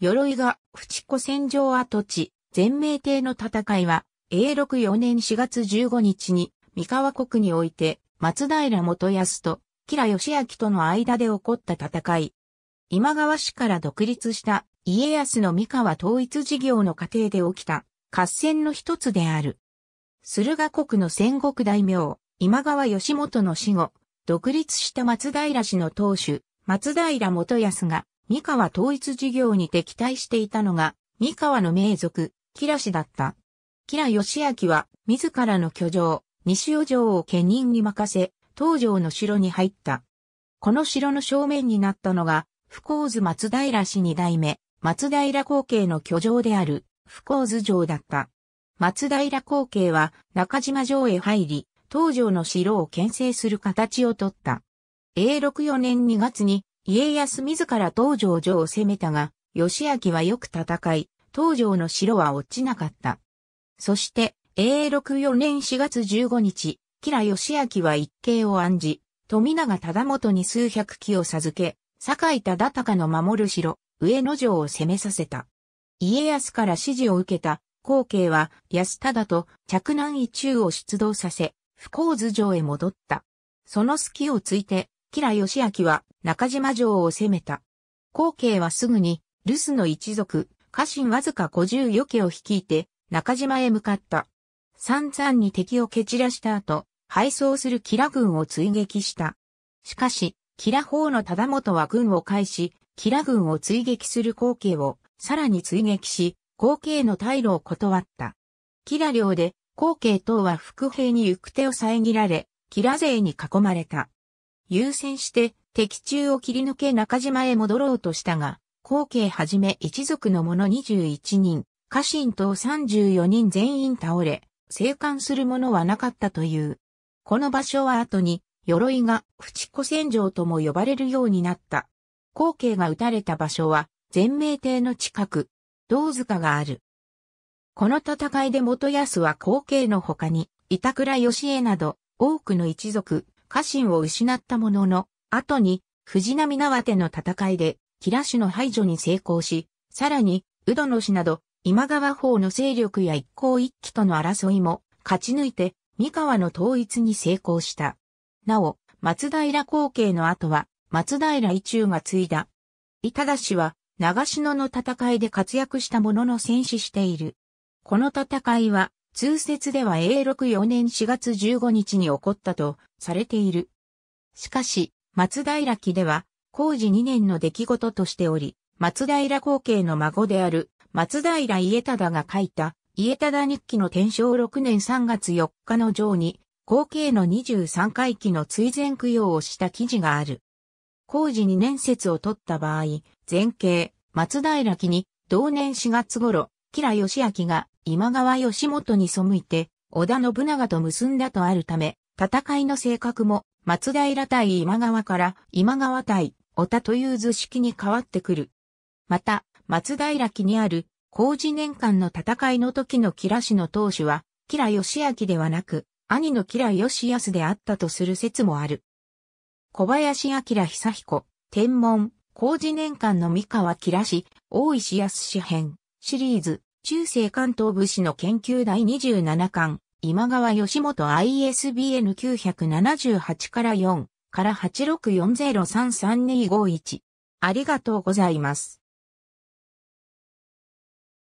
鎧が淵子戦場跡地、全明帝の戦いは、永禄4年4月15日に、三河国において、松平元康と、吉良義明との間で起こった戦い。今川氏から独立した家康の三河統一事業の過程で起きた合戦の一つである。駿河国の戦国大名、今川義元の死後、独立した松平氏の当主、松平元康が三河統一事業に敵対していたのが、三河の名族、吉良氏だった。吉良義明は、自らの居城、西尾城を家人に任せ、東城の城に入った。この城の正面になったのが、福光津松平氏二代目、松平後継の居城である、福光津城だった。松平後継は中島城へ入り、東城の城を建成する形をとった。永禄4年2月に家康自ら東条城を攻めたが、義明はよく戦い、東条の城は落ちなかった。そして、永禄4年4月15日、吉良義明は一計を案じ、富永忠元に数百機を授け、堺井忠隆の守る城、上野城を攻めさせた。家康から指示を受けた、後継は安忠と着南一中を出動させ、不幸図城へ戻った。その隙をついて、吉良義明は中島城を攻めた。後継はすぐに、留守の一族、家臣わずか五十余家を率いて、中島へ向かった。散々に敵を蹴散らした後、敗走する吉良軍を追撃した。しかし、吉良法の忠元は軍を返し、吉良軍を追撃する後継を、さらに追撃し、後継の退路を断った。吉良領で、後継等は副兵に行く手を遮られ、吉良勢に囲まれた。優先して敵中を切り抜け中島へ戻ろうとしたが、後継はじめ一族の者21人、家臣等34人全員倒れ、生還する者はなかったという。この場所は後に、鎧が淵子戦場とも呼ばれるようになった。後継が撃たれた場所は、全明帝の近く、銅塚がある。この戦いで元康は後継の他に、板倉義江など、多くの一族、家臣を失ったものの、後に藤波縄手の戦いで、キラ種の排除に成功し、さらに、ウドの氏など、今川方の勢力や一向一揆との争いも勝ち抜いて、三河の統一に成功した。なお、松平後継の後は、松平一中が継いだ。伊忠氏は、長篠の戦いで活躍したものの戦死している。この戦いは、通説では永禄4年4月15日に起こったとされている。しかし、松平記では、工事2年の出来事としており、松平後継の孫である松平家忠が書いた家忠日記の天正6年3月4日の上に、後継の23回記の追善供養をした記事がある。工事2年説を取った場合、前景、松平記に、同年4月頃、吉良義明が今川義元に背いて、織田信長と結んだとあるため、戦いの性格も、松平対今川から今川対織田という図式に変わってくる。また、松平記にある、工事年間の戦いの時の吉良氏の当主は、吉良義明ではなく、兄の吉良義康であったとする説もある。小林明久彦、天文、工事年間の三河吉良氏、大石康氏編、シリーズ、中世関東武士の研究第27巻、今川義元 ISBN 978から4から864033251。ありがとうございます。